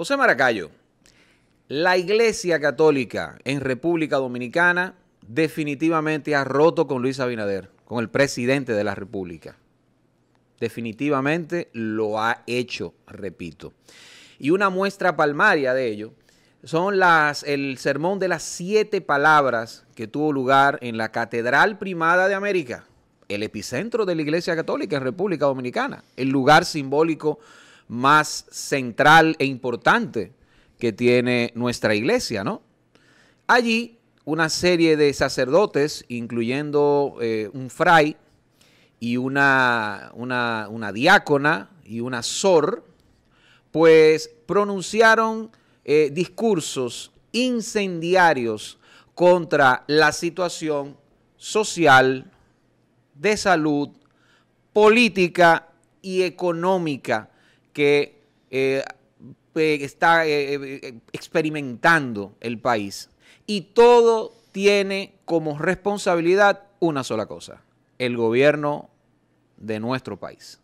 José Maracayo, la Iglesia Católica en República Dominicana definitivamente ha roto con Luis Abinader, con el presidente de la República. Definitivamente lo ha hecho, repito. Y una muestra palmaria de ello son las, el sermón de las siete palabras que tuvo lugar en la Catedral Primada de América, el epicentro de la Iglesia Católica en República Dominicana, el lugar simbólico más central e importante que tiene nuestra iglesia, ¿no? Allí una serie de sacerdotes, incluyendo eh, un fray y una, una, diácona y una sor, pues pronunciaron eh, discursos incendiarios contra la situación social, de salud, política y económica que eh, está eh, eh, experimentando el país. Y todo tiene como responsabilidad una sola cosa, el gobierno de nuestro país.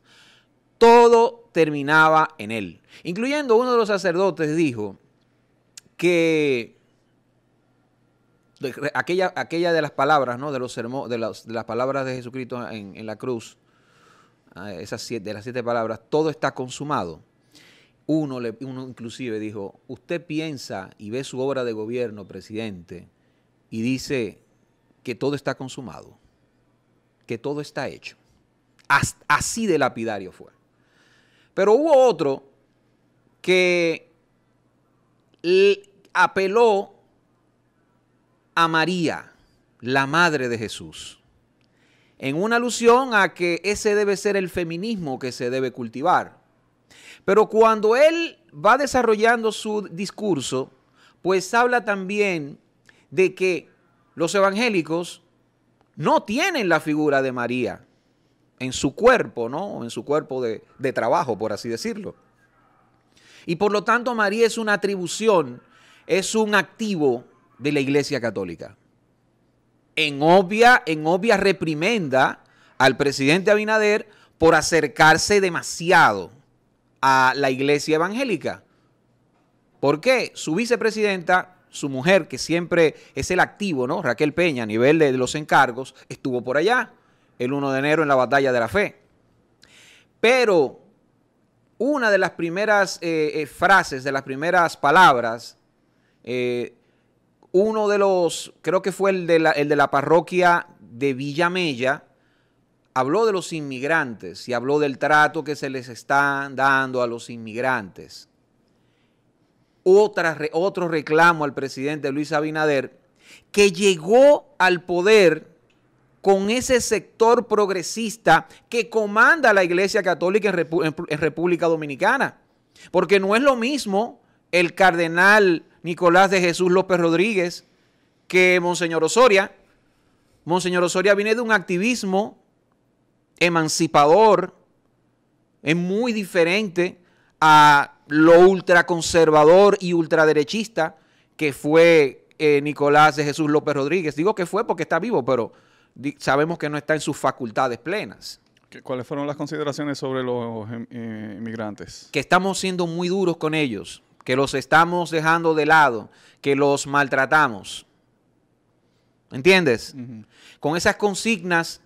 Todo terminaba en él. Incluyendo uno de los sacerdotes dijo que aquella, aquella de las palabras, ¿no? De, los de, las, palabras de Jesucristo en la cruz, Ah, esas siete, de las siete palabras, todo está consumado. Uno, le, uno inclusive dijo, usted piensa y ve su obra de gobierno, presidente, y dice que todo está consumado, que todo está hecho. Así de lapidario fue. Pero hubo otro que apeló a María, la madre de Jesús en una alusión a que ese debe ser el feminismo que se debe cultivar. Pero cuando él va desarrollando su discurso, pues habla también de que los evangélicos no tienen la figura de María en su cuerpo, ¿no? En su cuerpo de, de trabajo, por así decirlo. Y por lo tanto María es una atribución, es un activo de la Iglesia Católica en obvia, en obvia reprimenda al presidente Abinader por acercarse demasiado a la iglesia evangélica. ¿Por qué? Su vicepresidenta, su mujer, que siempre es el activo, ¿no? Raquel Peña, a nivel de los encargos, estuvo por allá el 1 de enero en la batalla de la fe. Pero una de las primeras eh, eh, frases, de las primeras palabras eh, uno de los, creo que fue el de la, el de la parroquia de Villamella, habló de los inmigrantes y habló del trato que se les está dando a los inmigrantes. otro reclamo al presidente Luis Abinader, que llegó al poder con ese sector progresista que comanda la Iglesia Católica en República Dominicana. Porque no es lo mismo el cardenal Nicolás de Jesús López Rodríguez que Monseñor Osoria. Monseñor Osoria viene de un activismo emancipador, es muy diferente a lo ultraconservador y ultraderechista que fue eh, Nicolás de Jesús López Rodríguez. Digo que fue porque está vivo, pero sabemos que no está en sus facultades plenas. ¿Cuáles fueron las consideraciones sobre los em, eh, inmigrantes? Que estamos siendo muy duros con ellos que los estamos dejando de lado, que los maltratamos. ¿Entiendes? Con esas consignas,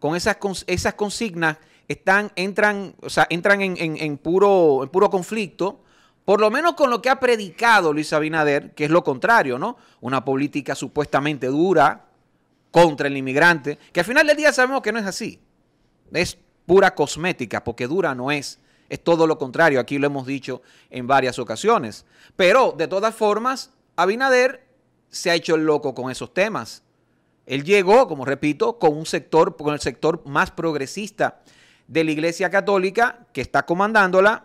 con esas, esas consignas están, entran, entran en, puro, en puro conflicto, por lo menos con lo que ha predicado Luis Abinader, que es lo contrario, ¿no? Una política supuestamente dura contra el inmigrante, que al final del día sabemos que no es así. Es pura cosmética, porque dura no es. Es todo lo contrario, aquí lo hemos dicho en varias ocasiones. Pero de todas formas, Abinader se ha hecho el loco con esos temas. Él llegó, como repito, con un sector, con el sector más progresista de la Iglesia Católica que está comandándola,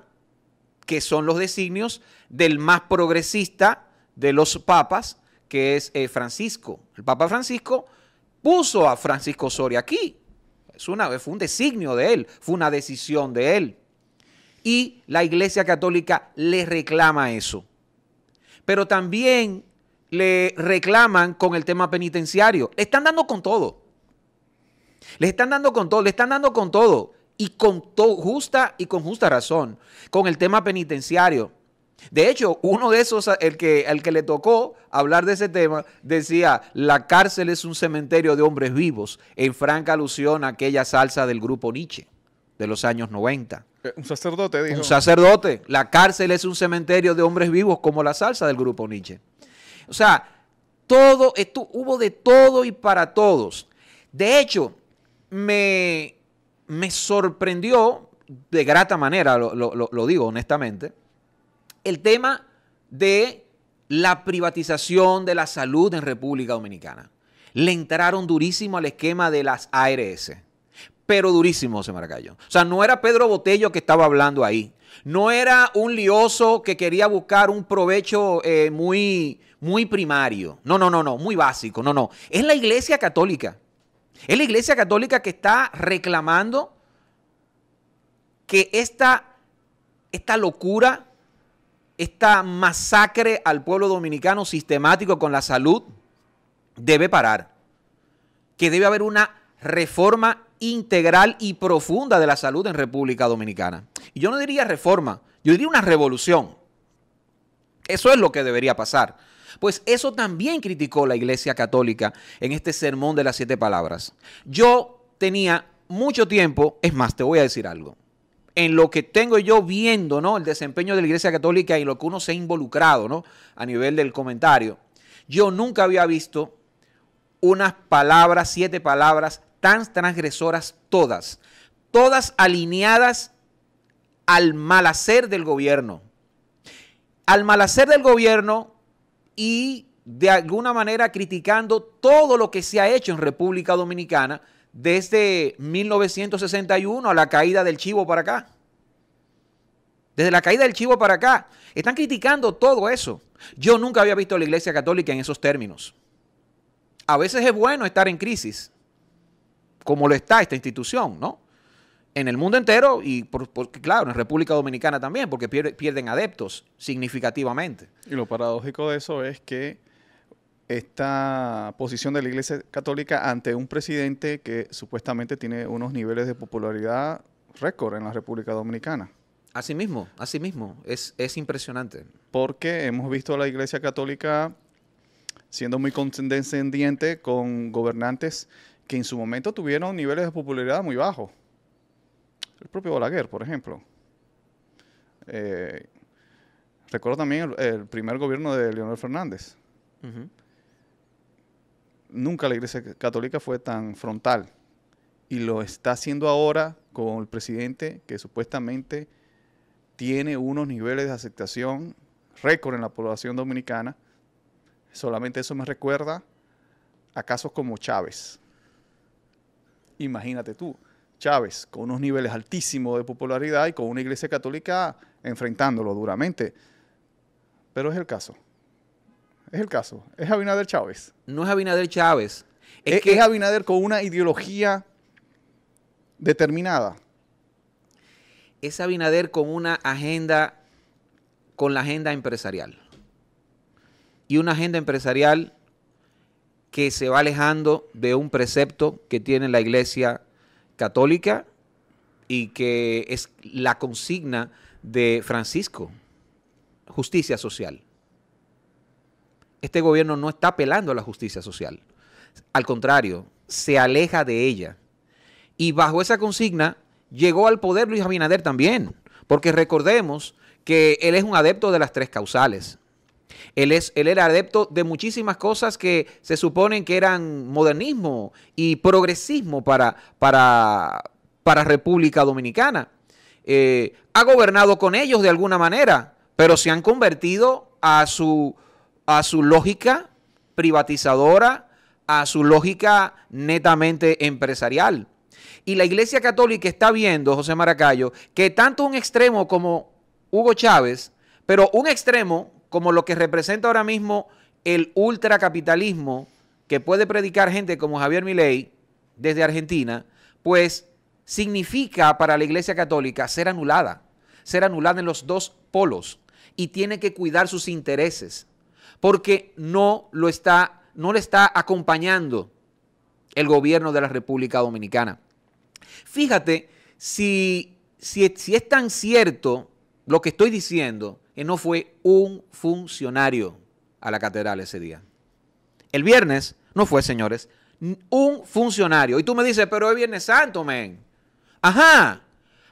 que son los designios del más progresista de los papas, que es eh, Francisco. El Papa Francisco puso a Francisco Soria aquí. Es una, fue un designio de él, fue una decisión de él y la Iglesia Católica le reclama eso. Pero también le reclaman con el tema penitenciario. Le están dando con todo. Le están dando con todo, le están dando con todo. Y con justa y con justa razón, con el tema penitenciario. De hecho, uno de esos, que, el que le tocó hablar de ese tema, decía, la cárcel es un cementerio de hombres vivos, en franca alusión a aquella salsa del grupo Nietzsche de los años 90. Eh, un sacerdote, dijo. Un sacerdote. La cárcel es un cementerio de hombres vivos como la salsa del grupo Nietzsche. O sea, todo, hubo de todo y para todos. De hecho, me, me sorprendió, de grata manera, lo, lo digo honestamente, el tema de la privatización de la salud en República Dominicana. Le entraron durísimo al esquema de las ARS pero durísimo, José Maracayo. O sea, no era Pedro Botello que estaba hablando ahí. No era un lioso que quería buscar un provecho eh, muy, muy primario. No, no, no, no, muy básico. No, no. Es la Iglesia Católica. Es la Iglesia Católica que está reclamando que esta, esta locura, esta masacre al pueblo dominicano sistemático con la salud debe parar. Que debe haber una reforma integral y profunda de la salud en República Dominicana. Y yo no diría reforma, yo diría una revolución. Eso es lo que debería pasar. Pues eso también criticó la Iglesia Católica en este sermón de las siete palabras. Yo tenía mucho tiempo, es más, te voy a decir algo. En lo que tengo yo viendo, ¿no? El desempeño de la Iglesia Católica y lo que uno se ha involucrado, ¿no? A nivel del comentario. Yo nunca había visto unas palabras, siete palabras tan transgresoras todas, todas alineadas al mal hacer del gobierno. Al mal hacer del gobierno y de alguna manera criticando todo lo que se ha hecho en República Dominicana desde 1961 a la caída del chivo para acá. Desde la caída del chivo para acá. Están criticando todo eso. Yo nunca había visto a la Iglesia Católica en esos términos. A veces es bueno estar en crisis como lo está esta institución, ¿no? En el mundo entero y, claro, en República Dominicana también, porque pierden adeptos significativamente. Y lo paradójico de eso es que esta posición de la Iglesia Católica ante un presidente que supuestamente tiene unos niveles de popularidad récord en la República Dominicana. Así mismo, así mismo. Es, es impresionante. Porque hemos visto a la Iglesia Católica siendo muy condescendiente con gobernantes que en su momento tuvieron niveles de popularidad muy bajos. El propio Balaguer, por ejemplo. Eh, recuerdo también el, primer gobierno de Leonel Fernández. Nunca la Iglesia Católica fue tan frontal. Y lo está haciendo ahora con el presidente que supuestamente tiene unos niveles de aceptación récord en la población dominicana. Solamente eso me recuerda a casos como Chávez. Imagínate tú, Chávez, con unos niveles altísimos de popularidad y con una iglesia católica enfrentándolo duramente. Pero es el caso. Es el caso. Es Abinader Chávez. No es Abinader Chávez. Es, que... es Abinader con una ideología determinada. Es Abinader con una agenda, con la agenda empresarial. Y una agenda empresarial que se va alejando de un precepto que tiene la Iglesia Católica y que es la consigna de Francisco, justicia social. Este gobierno no está apelando a la justicia social, al contrario, se aleja de ella. Y bajo esa consigna llegó al poder Luis Abinader también, porque recordemos que él es un adepto de las tres causales. Él, es, él era adepto de muchísimas cosas que se suponen que eran modernismo y progresismo para, para, para República Dominicana. Eh, ha gobernado con ellos de alguna manera, pero se han convertido a su, a su lógica privatizadora, a su lógica netamente empresarial. Y la Iglesia Católica está viendo, José Maracayo, que tanto un extremo como Hugo Chávez, pero un extremo como lo que representa ahora mismo el ultracapitalismo que puede predicar gente como Javier Milei desde Argentina, pues significa para la Iglesia Católica ser anulada, ser anulada en los dos polos y tiene que cuidar sus intereses porque no lo está no le está acompañando el gobierno de la República Dominicana. Fíjate si si, si es tan cierto lo que estoy diciendo, no fue un funcionario a la catedral ese día. El viernes no fue, señores, un funcionario. Y tú me dices, pero es Viernes Santo, men. Ajá,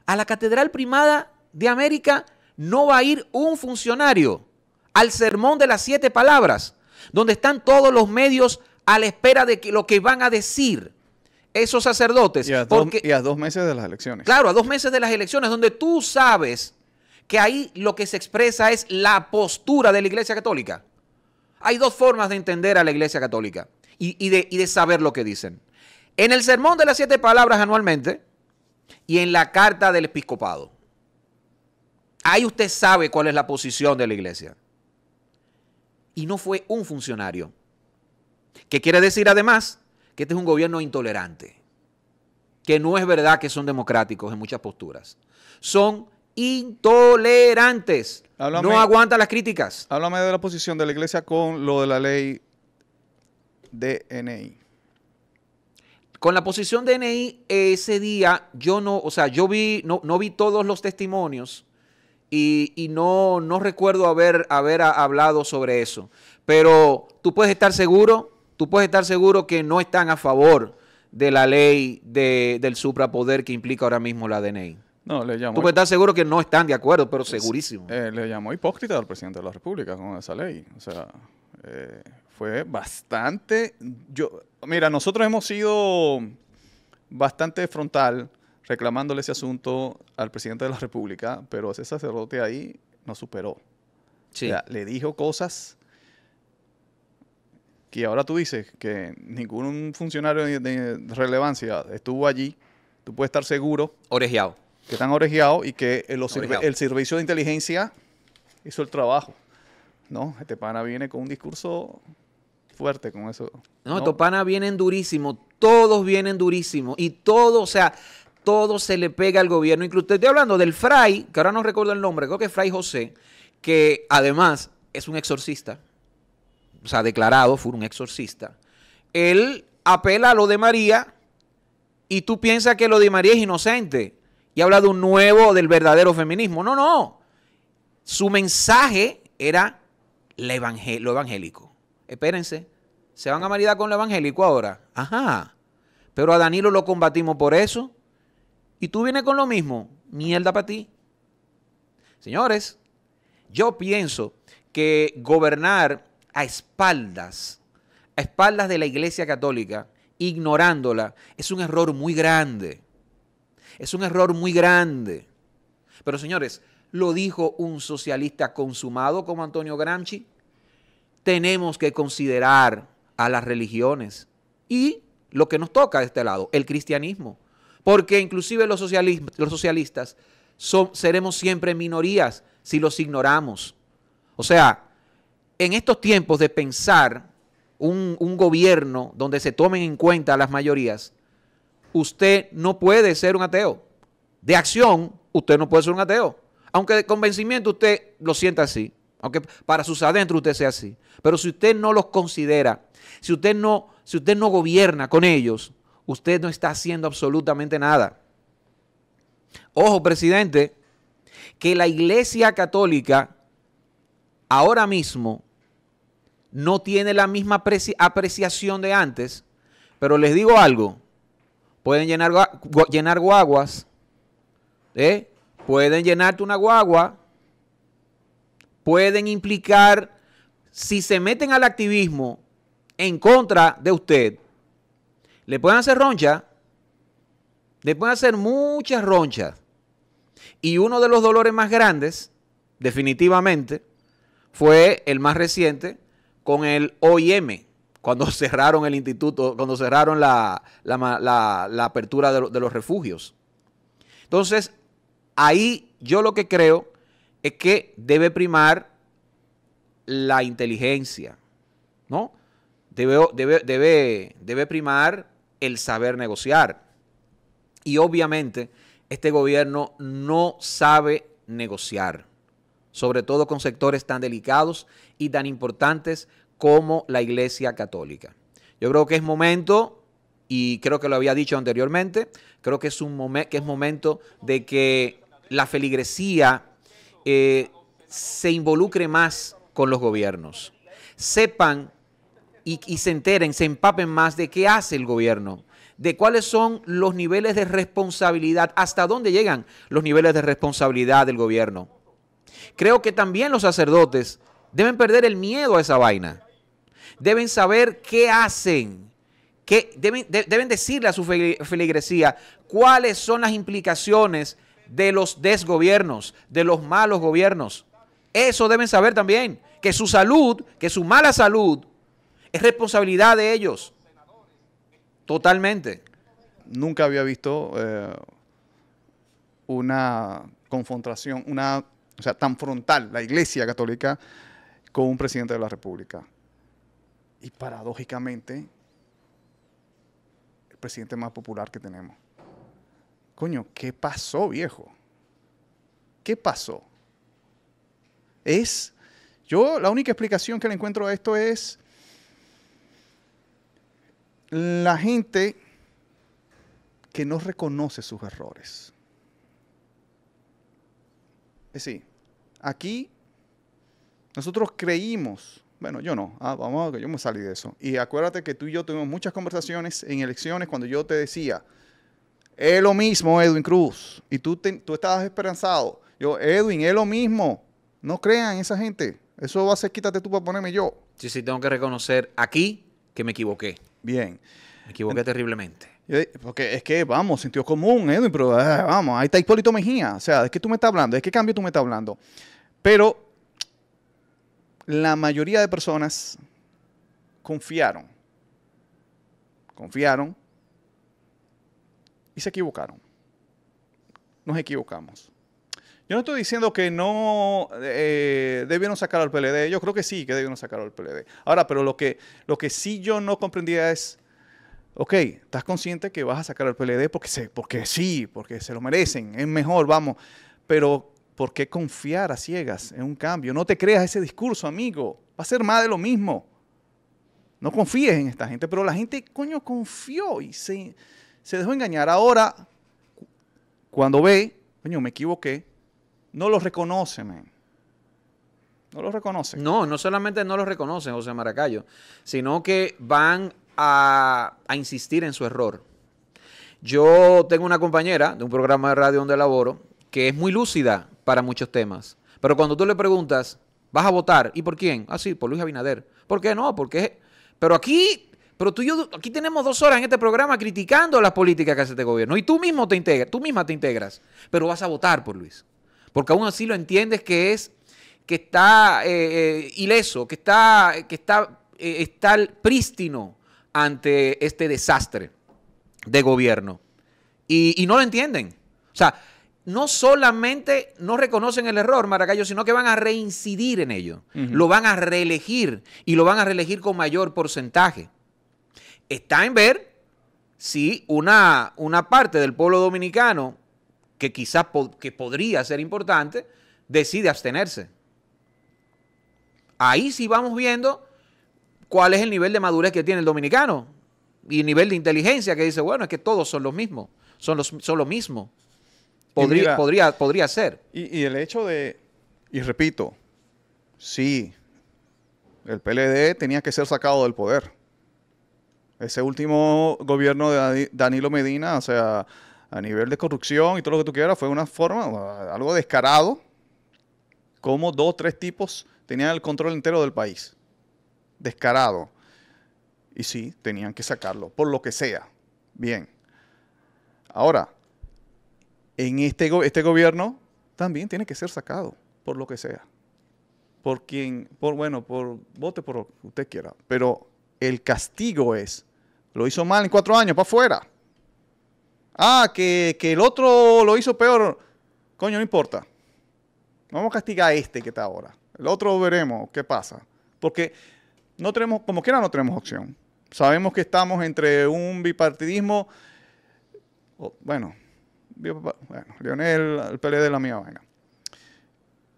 a la catedral primada de América no va a ir un funcionario al sermón de las siete palabras, donde están todos los medios a la espera de que lo que van a decir esos sacerdotes. y a dos meses de las elecciones. Claro, a dos meses de las elecciones, donde tú sabes que ahí lo que se expresa es la postura de la Iglesia Católica. Hay dos formas de entender a la Iglesia Católica y, de, saber lo que dicen. En el Sermón de las Siete Palabras anualmente y en la Carta del Episcopado. Ahí usted sabe cuál es la posición de la Iglesia. Y no fue un funcionario. ¿Qué quiere decir además que este es un gobierno intolerante, que no es verdad que son democráticos en muchas posturas. Son intolerantes. no aguanta las críticas. Háblame de la posición de la iglesia con lo de la ley DNI. Con la posición de DNI, ese día yo no, o sea, yo vi, no, no vi todos los testimonios y, no, recuerdo haber, haber hablado sobre eso. Pero tú puedes estar seguro, tú puedes estar seguro que no están a favor de la ley del suprapoder que implica ahora mismo la DNI. Tú puedes estar seguro que no están de acuerdo, pero segurísimo. Eh, le llamó hipócrita al presidente de la República con esa ley. O sea, eh, fue bastante. Yo, mira, nosotros hemos sido bastante frontal reclamándole ese asunto al presidente de la República, pero ese sacerdote ahí nos superó. Sí. le dijo cosas que ahora tú dices que ningún funcionario de, relevancia estuvo allí. Tú puedes estar seguro. Orejeado que están orejeados y que eh, el, servicio de inteligencia hizo el trabajo. ¿No? Este pana viene con un discurso fuerte con eso. No, estos pana vienen durísimo, todos vienen durísimo y todo, o sea, todo se le pega al gobierno. Incluso estoy hablando del Fray, que ahora no recuerdo el nombre, creo que es Fray José, que además es un exorcista, o sea, declarado, fue un exorcista. Él apela a lo de María y tú piensas que lo de María es inocente y habla de un nuevo, del verdadero feminismo. No, no. Su mensaje era lo evangélico. Espérense, se van a maridar con lo evangélico ahora. Ajá. Pero a Danilo lo combatimos por eso. Y tú vienes con lo mismo. Mierda para ti. Señores, yo pienso que gobernar a espaldas, a espaldas de la Iglesia Católica, ignorándola, es un error muy grande. Es un error muy grande. Pero señores, lo dijo un socialista consumado como Antonio Gramsci, tenemos que considerar a las religiones y lo que nos toca de este lado, el cristianismo. Porque inclusive los, socialistas seremos siempre minorías si los ignoramos. O sea, en estos tiempos de pensar un gobierno donde se tomen en cuenta las mayorías, usted no puede ser un ateo. De acción, usted no puede ser un ateo. Aunque de convencimiento usted lo sienta así, aunque para sus adentros usted sea así. Pero si usted no los considera, si usted no, si usted no gobierna con ellos, usted no está haciendo absolutamente nada. Ojo, presidente, que la Iglesia Católica ahora mismo no tiene la misma apreciación de antes, pero les digo algo, Pueden llenar, guaguas. ¿eh? Pueden llenarte una guagua. Pueden implicar, si se meten al activismo en contra de usted, le pueden hacer roncha. Le pueden hacer muchas ronchas. Y uno de los dolores más grandes, definitivamente, fue el más reciente con el OIM, cuando cerraron el instituto, cuando cerraron la, apertura de, los refugios. Entonces, ahí yo lo que creo es que debe primar la inteligencia, ¿no? Debe, debe, primar el saber negociar. Y obviamente este gobierno no sabe negociar, sobre todo con sectores tan delicados y tan importantes como la Iglesia Católica. Yo creo que es momento, y creo que lo había dicho anteriormente, creo que es, un que es momento de que la feligresía eh, se involucre más con los gobiernos. Sepan y se enteren, se empapen más de qué hace el gobierno, de cuáles son los niveles de responsabilidad, hasta dónde llegan los niveles de responsabilidad del gobierno. Creo que también los sacerdotes deben perder el miedo a esa vaina deben saber qué hacen, deben, decirle a su feligresía cuáles son las implicaciones de los desgobiernos, de los malos gobiernos. Eso deben saber también, que su salud, que su mala salud es responsabilidad de ellos. Totalmente. Nunca había visto eh, una confrontación, una, o sea, tan frontal la Iglesia Católica con un presidente de la República. Y paradójicamente, el presidente más popular que tenemos. Coño, ¿qué pasó, viejo? ¿Qué pasó? Es, yo la única explicación que le encuentro a esto es la gente que no reconoce sus errores. Es decir, aquí nosotros creímos bueno, yo no. Ah, vamos a que yo me salí de eso. Y acuérdate que tú y yo tuvimos muchas conversaciones en elecciones cuando yo te decía, es lo mismo Edwin Cruz. Y tú, tú estabas esperanzado. Yo, Edwin, es lo mismo. No crean esa gente. Eso va a ser quítate tú para ponerme yo. Sí, sí, tengo que reconocer aquí que me equivoqué. Bien. Me equivoqué terriblemente. porque es que, vamos, sentido común, Edwin, pero ah, vamos, ahí está Hipólito Mejía. O sea, ¿de que tú me estás hablando? ¿De qué cambio tú me estás hablando? Pero la mayoría de personas confiaron, confiaron y se equivocaron. Nos equivocamos. Yo no estoy diciendo que no eh, debieron sacar al PLD. Yo creo que sí que debieron sacar al PLD. Ahora, pero lo que, lo que sí yo no comprendía es, ok, estás consciente que vas a sacar al PLD porque, se, porque sí, porque se lo merecen, es mejor, vamos. Pero ¿Por qué confiar a ciegas en un cambio? No te creas ese discurso, amigo. Va a ser más de lo mismo. No confíes en esta gente, pero la gente, coño, confió y se, dejó engañar. Ahora, cuando ve, coño, me equivoqué, no los reconoce, man. No los reconocen. No, no solamente no los reconocen, José Maracayo, sino que van a, a insistir en su error. Yo tengo una compañera de un programa de radio donde laboro que es muy lúcida para muchos temas. Pero cuando tú le preguntas, ¿vas a votar? ¿Y por quién? Ah, sí, por Luis Abinader. ¿Por qué no? Porque. Pero aquí, pero tú y yo, aquí tenemos dos horas en este programa criticando las políticas que hace este gobierno. Y tú mismo te integras, tú misma te integras. Pero vas a votar por Luis. Porque aún así lo entiendes que es, que está eh, eh, ileso, que está, que está, eh, está prístino ante este desastre de gobierno. Y, y no lo entienden. O sea, no solamente no reconocen el error, Maracayo, sino que van a reincidir en ello. Lo van a reelegir y lo van a reelegir con mayor porcentaje. Está en ver si una, una parte del pueblo dominicano, que quizás podría ser importante, decide abstenerse. Ahí sí vamos viendo cuál es el nivel de madurez que tiene el dominicano y el nivel de inteligencia que dice, bueno, es que todos son los mismos, son, los, son lo Podría, podría, ser. Y, el hecho de, y repito, sí, el PLD tenía que ser sacado del poder. Ese último gobierno de Danilo Medina, o sea, a nivel de corrupción y todo lo que tú quieras, fue una forma, algo descarado, como dos, o tres tipos tenían el control entero del país. Descarado. Y sí, tenían que sacarlo, por lo que sea. Bien. Ahora, en este, este gobierno también tiene que ser sacado, por lo que sea. Por quien, por bueno, por vote por lo que usted quiera. Pero el castigo es, lo hizo mal en cuatro años, para afuera. Ah, que, que el otro lo hizo peor. Coño, no importa. Vamos a castigar a este que está ahora. El otro veremos qué pasa. Porque no tenemos, como quiera, no tenemos opción. Sabemos que estamos entre un bipartidismo, bueno, bueno, Leonel, el PLD, la mía vaina.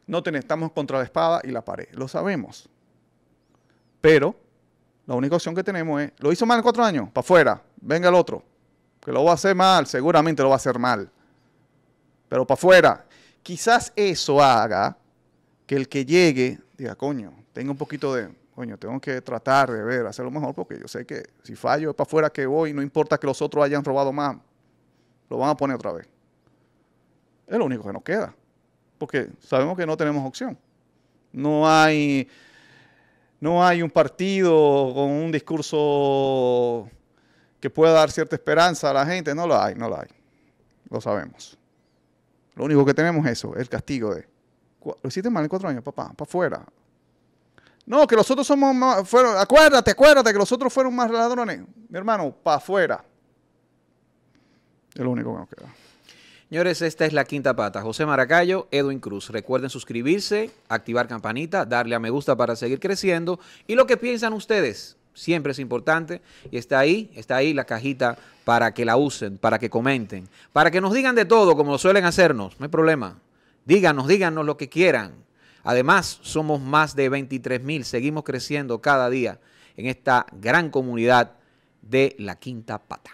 No tenemos, estamos contra la espada y la pared, lo sabemos. Pero la única opción que tenemos es, lo hizo mal en cuatro años, para afuera, venga el otro, que lo va a hacer mal, seguramente lo va a hacer mal. Pero para afuera, quizás eso haga que el que llegue diga, coño, tengo un poquito de, coño, tengo que tratar de ver, hacer lo mejor, porque yo sé que si fallo es para afuera que voy, no importa que los otros hayan robado más, lo van a poner otra vez. Es lo único que nos queda, porque sabemos que no tenemos opción. No hay, no hay un partido con un discurso que pueda dar cierta esperanza a la gente, no lo hay, no lo hay. Lo sabemos. Lo único que tenemos es eso, el castigo de. Lo hiciste mal en cuatro años, papá, para afuera. No, que los otros somos más, fueron, acuérdate, acuérdate que los otros fueron más ladrones. Mi hermano, para afuera. Es lo único que nos queda. Señores, esta es la quinta pata. José Maracayo, Edwin Cruz. Recuerden suscribirse, activar campanita, darle a me gusta para seguir creciendo. Y lo que piensan ustedes, siempre es importante. Y está ahí, está ahí la cajita para que la usen, para que comenten, para que nos digan de todo, como lo suelen hacernos. No hay problema. Díganos, díganos lo que quieran. Además, somos más de 23 mil. Seguimos creciendo cada día en esta gran comunidad de la quinta pata.